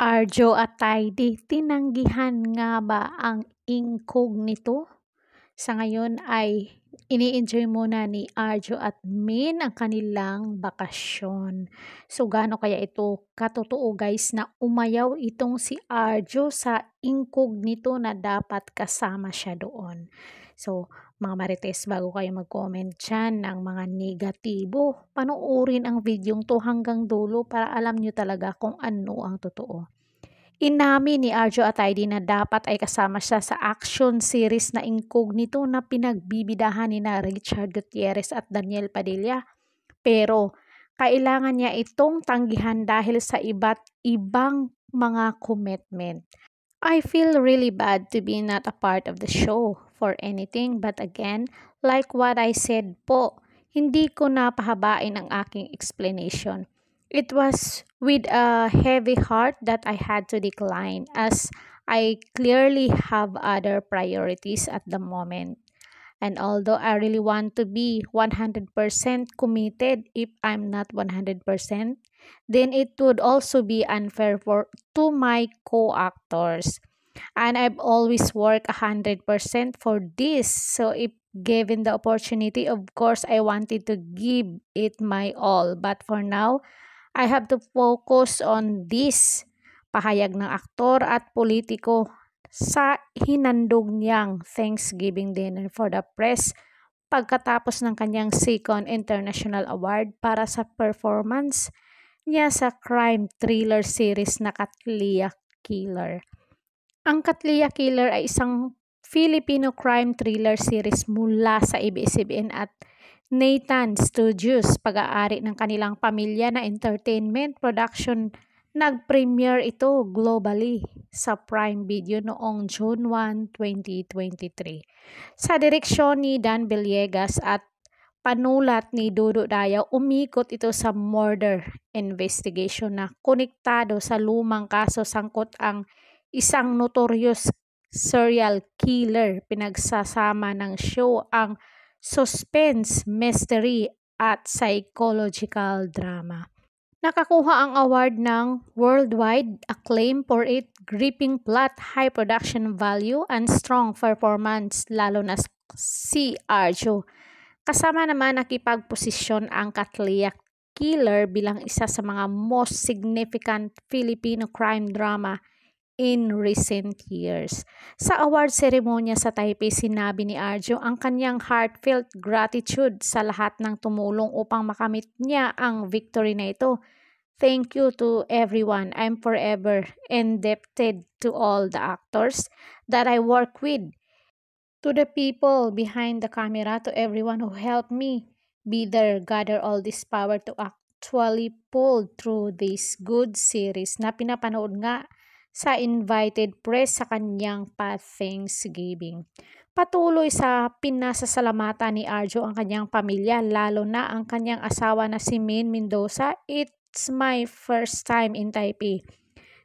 Arjo at Tidy, tinanggihan nga ba ang incognito? Sa ngayon ay ini-enjoy muna ni Arjo at Min ang kanilang bakasyon. So gaano kaya ito katotoo guys na umayaw itong si Arjo sa incognito na dapat kasama siya doon. So mga Marites, bago kayo mag-comment dyan ng mga negatibo, panoorin ang videong to hanggang dulo para alam nyo talaga kung ano ang totoo. Inamin ni Arjo Ataydi na dapat ay kasama siya sa action series na incognito na pinagbibidahan ni na Richard Gutierrez at Daniel Padilla. Pero kailangan niya itong tanggihan dahil sa iba't ibang mga commitment. I feel really bad to be not a part of the show. for anything but again, like what I said po, hindi ko napahabain ang aking explanation. It was with a heavy heart that I had to decline as I clearly have other priorities at the moment. And although I really want to be 100% committed, if I'm not 100%, then it would also be unfair for to my co-actors and I've always worked 100% for this. So if given the opportunity, of course, I wanted to give it my all. But for now, I have to focus on this pahayag ng aktor at politiko sa hinandog niyang Thanksgiving dinner for the press pagkatapos ng kanyang second international award para sa performance niya sa crime thriller series na Katlia Killer. Ang Katlia Killer ay isang Filipino crime thriller series mula sa ABS-CBN at Nathan Studios, pag-aari ng kanilang pamilya na entertainment production. Nag-premiere ito globally sa Prime Video noong June 1, 2023. Sa direksyon ni Dan Villegas at panulat ni Dudu Daya, umikot ito sa murder investigation na konektado sa lumang kaso sangkot ang isang notorious serial killer. Pinagsasama ng show ang suspense, mystery at psychological drama. Nakakuha ang award ng worldwide acclaim for its gripping plot, high production value, and strong performance lalo na si Arjo. Kasama naman nakipagposisyon ang Katliak Killer bilang isa sa mga most significant Filipino crime drama in recent years. Sa award ceremony sa Taipei, sinabi ni Arjo ang kanyang heartfelt gratitude sa lahat ng tumulong upang makamit niya ang victory na ito. Thank you to everyone. I'm forever indebted to all the actors that I work with, to the people behind the camera, to everyone who helped me be there, gather all this power to actually pull through this good series na pinapanood nga sa invited press sa kanyang pa-Thanksgiving. Patuloy sa pinasasalamatan ni Arjo ang kanyang pamilya, lalo na ang kanyang asawa na si Min Mendoza. It's my first time in Taipei.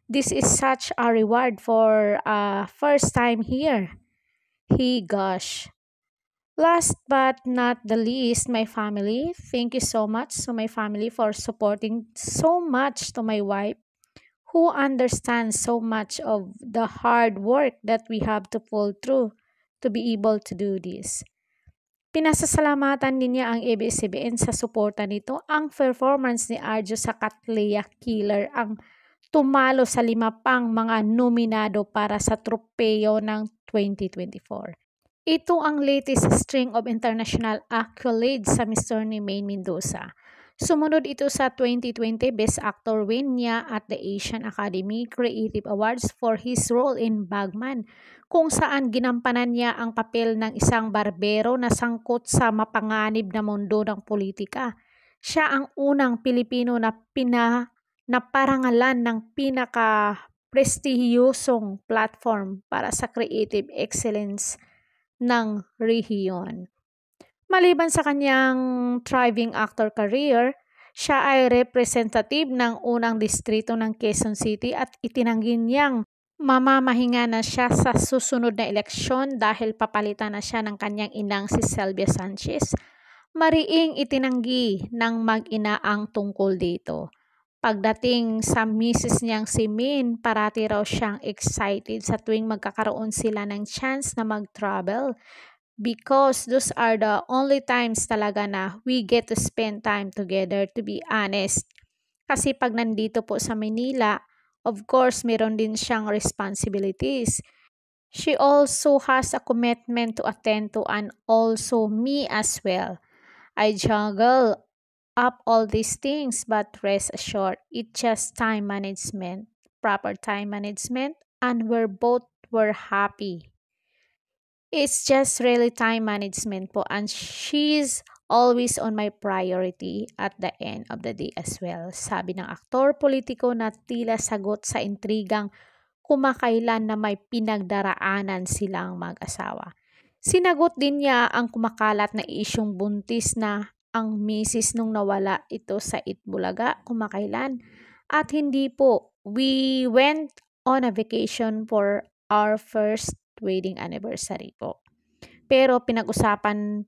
This is such a reward for a uh, first time here. He gosh. Last but not the least, my family. Thank you so much to my family for supporting so much to my wife who understands so much of the hard work that we have to pull through to be able to do this. Pinasasalamatan din niya ang ABS-CBN sa suporta nito. Ang performance ni Arjo sa Katleya Killer ang tumalo sa lima pang mga nominado para sa tropeyo ng 2024. Ito ang latest string of international accolades sa Mr. ni Maine Mendoza. Sumunod ito sa 2020 Best Actor win niya at the Asian Academy Creative Awards for his role in Bagman, kung saan ginampanan niya ang papel ng isang barbero na sangkot sa mapanganib na mundo ng politika. Siya ang unang Pilipino na pina na parangalan ng pinaka prestihiyosong platform para sa creative excellence ng rehiyon. Maliban sa kanyang thriving actor career, siya ay representative ng unang distrito ng Quezon City at itinanggi niyang mamamahinga na siya sa susunod na eleksyon dahil papalitan na siya ng kanyang inang si Selvia Sanchez. Mariing itinanggi ng mag-ina ang tungkol dito. Pagdating sa misis niyang si Min, parati raw siyang excited sa tuwing magkakaroon sila ng chance na mag-travel because those are the only times talaga na we get to spend time together to be honest. Kasi pag nandito po sa Manila, of course, meron din siyang responsibilities. She also has a commitment to attend to and also me as well. I juggle up all these things but rest assured, it's just time management, proper time management, and we're both were happy It's just really time management po and she's always on my priority at the end of the day as well. Sabi ng aktor politiko na tila sagot sa intrigang kumakailan na may pinagdaraanan silang mag-asawa. Sinagot din niya ang kumakalat na isyong buntis na ang misis nung nawala ito sa Itbulaga kumakailan. At hindi po, we went on a vacation for our first wedding anniversary po. Pero pinag-usapan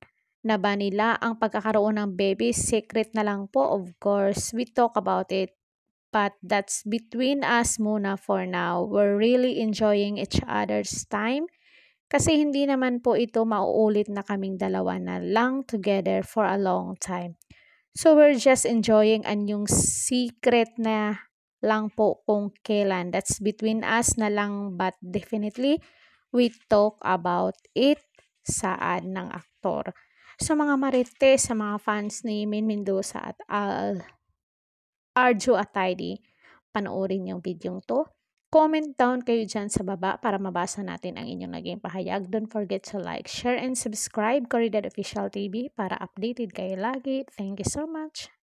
na ba nila ang pagkakaroon ng baby? Secret na lang po, of course. We talk about it. But that's between us muna for now. We're really enjoying each other's time. Kasi hindi naman po ito mauulit na kaming dalawa na lang together for a long time. So we're just enjoying and yung secret na lang po kung kailan. That's between us na lang but definitely We talk about it saan ng aktor. Sa mga marites, sa mga fans ni Min Mendoza at Al Arjo Ataydi, panoorin yung video to. Comment down kayo dyan sa baba para mabasa natin ang inyong naging pahayag. Don't forget to like, share, and subscribe Corridor Official TV para updated kayo lagi. Thank you so much!